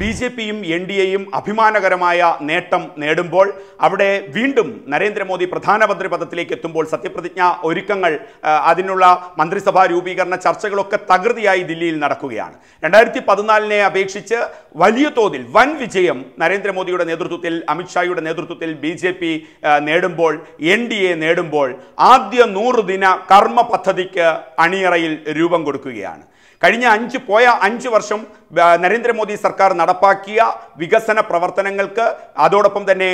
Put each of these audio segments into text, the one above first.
B J പിയും N D എയും അഭിമാനകരമായ നേട്ടം നേടുമ്പോൾ അവിടെ വീണ്ടും നരേന്ദ്രമോദി പ്രധാനമന്ത്രി പദത്തിലേക്ക് എത്തുമ്പോൾ സത്യപ്രതിജ്ഞ ഒരുക്കങ്ങൾ അതിനുള്ള മന്ത്രിസഭാ രൂപീകരണ ചർച്ചകളൊക്കെ തകൃതിയായി ദില്ലിയിൽ നടക്കുകയാണ് രണ്ടായിരത്തി പതിനാലിനെ അപേക്ഷിച്ച് വലിയ തോതിൽ വൻ വിജയം നരേന്ദ്രമോദിയുടെ നേതൃത്വത്തിൽ അമിത്ഷായുടെ നേതൃത്വത്തിൽ ബി ജെ പി നേടുമ്പോൾ എൻ ഡി എ നേടുമ്പോൾ ആദ്യ നൂറ് ദിന കർമ്മ പദ്ധതിക്ക് അണിയറയിൽ രൂപം കൊടുക്കുകയാണ് കഴിഞ്ഞ അഞ്ച് പോയ അഞ്ച് വർഷം നരേന്ദ്രമോദി സർക്കാർ നടപ്പാക്കിയ വികസന പ്രവർത്തനങ്ങൾക്ക് അതോടൊപ്പം തന്നെ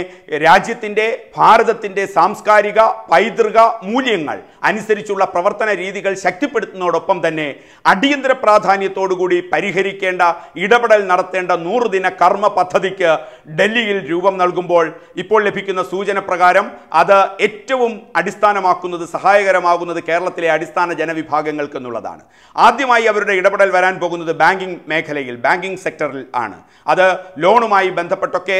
രാജ്യത്തിൻ്റെ ഭാരതത്തിൻ്റെ സാംസ്കാരിക പൈതൃക മൂല്യങ്ങൾ അനുസരിച്ചുള്ള പ്രവർത്തന രീതികൾ ശക്തിപ്പെടുത്തുന്നതോടൊപ്പം തന്നെ അടിയന്തര പ്രാധാന്യത്തോടുകൂടി പരിഹരിക്കേണ്ട ഇടപെടൽ നടത്തേണ്ട നൂറുദിന കർമ്മ പദ്ധതിക്ക് ഡൽഹിയിൽ രൂപം നൽകുമ്പോൾ ഇപ്പോൾ ലഭിക്കുന്ന സൂചന പ്രകാരം അത് ഏറ്റവും അടിസ്ഥാനമാക്കുന്നത് സഹായകരമാകുന്നത് കേരളത്തിലെ അടിസ്ഥാന ജനവിഭാഗങ്ങൾക്ക് എന്നുള്ളതാണ് ആദ്യമായി അവരുടെ ഇടപെടൽ വരാൻ പോകുന്നത് ബാങ്കിംഗ് മേഖലയിൽ അല്ലെങ്കിൽ ബാങ്കിങ് സെക്ടറിൽ ആണ് അത് ലോണുമായി ബന്ധപ്പെട്ടൊക്കെ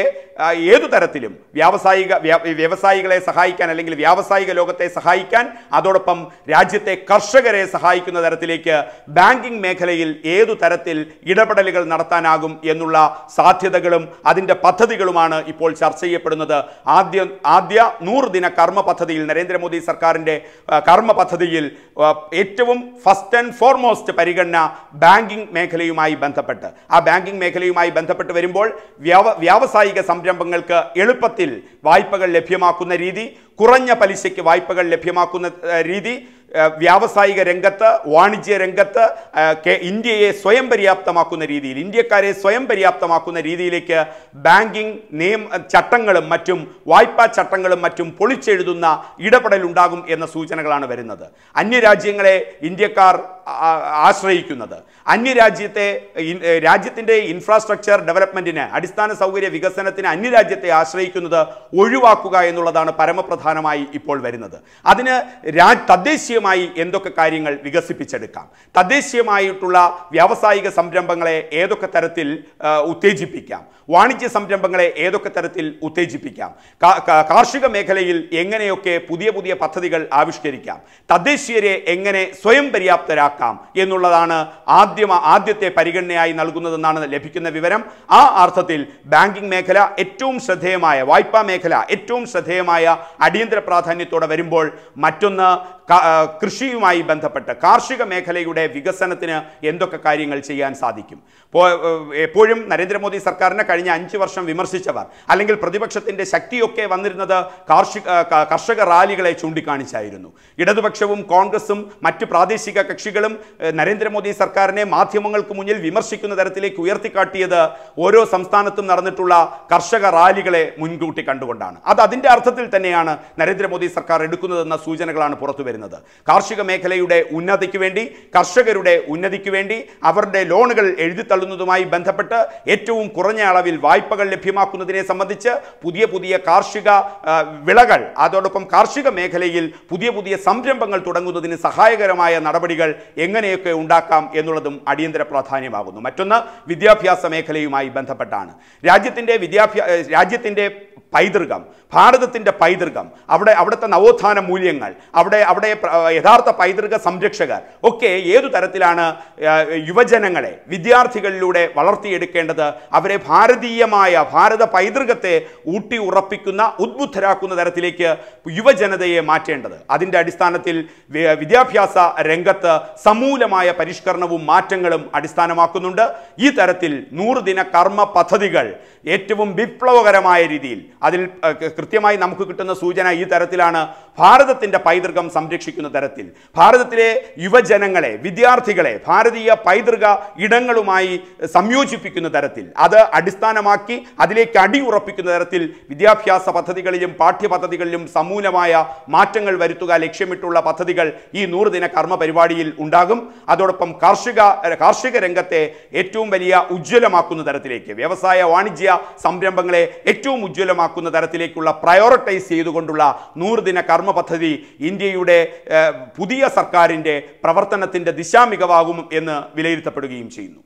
ഏതു തരത്തിലും വ്യാവസായിക വ്യവസായികളെ സഹായിക്കാൻ അല്ലെങ്കിൽ വ്യാവസായിക ലോകത്തെ സഹായിക്കാൻ അതോടൊപ്പം രാജ്യത്തെ കർഷകരെ സഹായിക്കുന്ന തരത്തിലേക്ക് ബാങ്കിംഗ് മേഖലയിൽ ഏതു തരത്തിൽ ഇടപെടലുകൾ നടത്താനാകും എന്നുള്ള സാധ്യതകളും അതിൻ്റെ പദ്ധതികളുമാണ് ഇപ്പോൾ ചർച്ച ചെയ്യപ്പെടുന്നത് ആദ്യ ആദ്യ നൂറ് ദിന കർമ്മ പദ്ധതിയിൽ നരേന്ദ്രമോദി സർക്കാരിൻ്റെ കർമ്മ പദ്ധതിയിൽ ഏറ്റവും ഫസ്റ്റ് ആൻഡ് ഫോർമോസ്റ്റ് പരിഗണന ബാങ്കിംഗ് മേഖലയുമായി ബന്ധപ്പെട്ട ബന്ധപ്പെട്ട് ആ ബാങ്കിംഗ് മേഖലയുമായി ബന്ധപ്പെട്ട് വരുമ്പോൾ വ്യാവസായിക സംരംഭങ്ങൾക്ക് എളുപ്പത്തിൽ വായ്പകൾ ലഭ്യമാക്കുന്ന രീതി കുറഞ്ഞ പലിശയ്ക്ക് വായ്പകൾ ലഭ്യമാക്കുന്ന രീതി വ്യാവസായിക രംഗത്ത് വാണിജ്യ രംഗത്ത് ഇന്ത്യയെ സ്വയം പര്യാപ്തമാക്കുന്ന രീതിയിൽ ഇന്ത്യക്കാരെ സ്വയം പര്യാപ്തമാക്കുന്ന രീതിയിലേക്ക് ബാങ്കിങ് നിയമ ചട്ടങ്ങളും മറ്റും വായ്പാ ചട്ടങ്ങളും മറ്റും പൊളിച്ചെഴുതുന്ന ഇടപെടൽ ഉണ്ടാകും എന്ന സൂചനകളാണ് വരുന്നത് അന്യരാജ്യങ്ങളെ ഇന്ത്യക്കാർ ആശ്രയിക്കുന്നത് അന്യരാജ്യത്തെ രാജ്യത്തിൻ്റെ ഇൻഫ്രാസ്ട്രക്ചർ ഡെവലപ്മെൻറ്റിന് അടിസ്ഥാന സൗകര്യ വികസനത്തിന് അന്യരാജ്യത്തെ ആശ്രയിക്കുന്നത് ഒഴിവാക്കുക എന്നുള്ളതാണ് പരമപ്രധാനമായി ഇപ്പോൾ വരുന്നത് അതിന് തദ്ദേശീയ തദ്ദേശീയമായി എന്തൊക്കെ കാര്യങ്ങൾ വികസിപ്പിച്ചെടുക്കാം തദ്ദേശീയമായിട്ടുള്ള വ്യാവസായിക സംരംഭങ്ങളെ ഏതൊക്കെ തരത്തിൽ ഉത്തേജിപ്പിക്കാം വാണിജ്യ സംരംഭങ്ങളെ ഏതൊക്കെ തരത്തിൽ ഉത്തേജിപ്പിക്കാം കാർഷിക മേഖലയിൽ എങ്ങനെയൊക്കെ പുതിയ പുതിയ പദ്ധതികൾ ആവിഷ്കരിക്കാം തദ്ദേശീയരെ എങ്ങനെ സ്വയം പര്യാപ്തരാക്കാം എന്നുള്ളതാണ് ആദ്യ ആദ്യത്തെ പരിഗണനയായി നൽകുന്നതെന്നാണ് ലഭിക്കുന്ന വിവരം ആ അർത്ഥത്തിൽ ബാങ്കിംഗ് മേഖല ഏറ്റവും ശ്രദ്ധേയമായ വായ്പാ മേഖല ഏറ്റവും ശ്രദ്ധേയമായ അടിയന്തര പ്രാധാന്യത്തോടെ വരുമ്പോൾ മറ്റൊന്ന് കൃഷിയുമായി ബന്ധപ്പെട്ട് കാർഷിക മേഖലയുടെ വികസനത്തിന് എന്തൊക്കെ കാര്യങ്ങൾ ചെയ്യാൻ സാധിക്കും എപ്പോഴും നരേന്ദ്രമോദി സർക്കാരിനെ കഴിഞ്ഞ അഞ്ച് വർഷം വിമർശിച്ചവർ അല്ലെങ്കിൽ പ്രതിപക്ഷത്തിൻ്റെ ശക്തിയൊക്കെ വന്നിരുന്നത് കാർഷിക കർഷക റാലികളെ ചൂണ്ടിക്കാണിച്ചായിരുന്നു ഇടതുപക്ഷവും കോൺഗ്രസും മറ്റ് പ്രാദേശിക കക്ഷികളും നരേന്ദ്രമോദി സർക്കാരിനെ മാധ്യമങ്ങൾക്ക് മുന്നിൽ വിമർശിക്കുന്ന തരത്തിലേക്ക് ഉയർത്തിക്കാട്ടിയത് ഓരോ സംസ്ഥാനത്തും നടന്നിട്ടുള്ള കർഷക റാലികളെ മുൻകൂട്ടി കണ്ടുകൊണ്ടാണ് അത് അതിൻ്റെ അർത്ഥത്തിൽ തന്നെയാണ് നരേന്ദ്രമോദി സർക്കാർ എടുക്കുന്നതെന്ന സൂചനകളാണ് പുറത്തു വരുന്നത് കാർഷിക മേഖലയുടെ ഉന്നതിക്ക് വേണ്ടി കർഷകരുടെ ഉന്നതിക്ക് വേണ്ടി അവരുടെ ലോണുകൾ എഴുതിത്തള്ളുന്നതുമായി ബന്ധപ്പെട്ട് ഏറ്റവും കുറഞ്ഞ അളവിൽ വായ്പകൾ ലഭ്യമാക്കുന്നതിനെ സംബന്ധിച്ച് പുതിയ പുതിയ കാർഷിക വിളകൾ അതോടൊപ്പം കാർഷിക മേഖലയിൽ പുതിയ പുതിയ സംരംഭങ്ങൾ തുടങ്ങുന്നതിന് സഹായകരമായ നടപടികൾ എങ്ങനെയൊക്കെ ഉണ്ടാക്കാം എന്നുള്ളതും അടിയന്തര പ്രാധാന്യമാകുന്നു മറ്റൊന്ന് വിദ്യാഭ്യാസ മേഖലയുമായി ബന്ധപ്പെട്ടാണ് രാജ്യത്തിൻ്റെ വിദ്യാഭ്യാസ രാജ്യത്തിൻ്റെ പൈതൃകം ഭാരതത്തിൻ്റെ പൈതൃകം അവിടെ അവിടുത്തെ നവോത്ഥാന മൂല്യങ്ങൾ അവിടെ അവിടെ യഥാർത്ഥ പൈതൃക സംരക്ഷകർ ഒക്കെ ഏതു തരത്തിലാണ് യുവജനങ്ങളെ വിദ്യാർത്ഥികളിലൂടെ വളർത്തിയെടുക്കേണ്ടത് അവരെ ഭാരതീയമായ ഭാരത പൈതൃകത്തെ ഊട്ടി ഉറപ്പിക്കുന്ന ഉദ്ബുദ്ധരാക്കുന്ന തരത്തിലേക്ക് യുവജനതയെ മാറ്റേണ്ടത് അതിൻ്റെ അടിസ്ഥാനത്തിൽ വിദ്യാഭ്യാസ രംഗത്ത് സമൂലമായ പരിഷ്കരണവും മാറ്റങ്ങളും അടിസ്ഥാനമാക്കുന്നുണ്ട് ഈ തരത്തിൽ നൂറുദിന കർമ്മ പദ്ധതികൾ ഏറ്റവും വിപ്ലവകരമായ രീതിയിൽ അതിൽ കൃത്യമായി നമുക്ക് കിട്ടുന്ന സൂചന ഈ തരത്തിലാണ് ഭാരതത്തിൻ്റെ പൈതൃകം സംരക്ഷിക്കുന്ന തരത്തിൽ ഭാരതത്തിലെ യുവജനങ്ങളെ വിദ്യാർത്ഥികളെ ഭാരതീയ പൈതൃക ഇടങ്ങളുമായി സംയോജിപ്പിക്കുന്ന തരത്തിൽ അത് അടിസ്ഥാനമാക്കി അതിലേക്ക് അടിയുറപ്പിക്കുന്ന തരത്തിൽ വിദ്യാഭ്യാസ പദ്ധതികളിലും പാഠ്യപദ്ധതികളിലും സമൂലമായ മാറ്റങ്ങൾ വരുത്തുക ലക്ഷ്യമിട്ടുള്ള പദ്ധതികൾ ഈ നൂറുദിന കർമ്മ പരിപാടിയിൽ ഉണ്ടാകും അതോടൊപ്പം കാർഷിക കാർഷിക രംഗത്തെ ഏറ്റവും വലിയ ഉജ്ജ്വലമാക്കുന്ന തരത്തിലേക്ക് വ്യവസായ വാണിജ്യ സംരംഭങ്ങളെ ഏറ്റവും ഉജ്ജ്വലമാക്കുന്ന പ്രാവർത്തികമാക്കുന്ന തരത്തിലേക്കുള്ള പ്രയോറിറ്റൈസ് ചെയ്തുകൊണ്ടുള്ള നൂറുദിന കർമ്മ പദ്ധതി ഇന്ത്യയുടെ പുതിയ സർക്കാരിൻ്റെ പ്രവർത്തനത്തിൻ്റെ ദിശാമികവാകും എന്ന് വിലയിരുത്തപ്പെടുകയും ചെയ്യുന്നു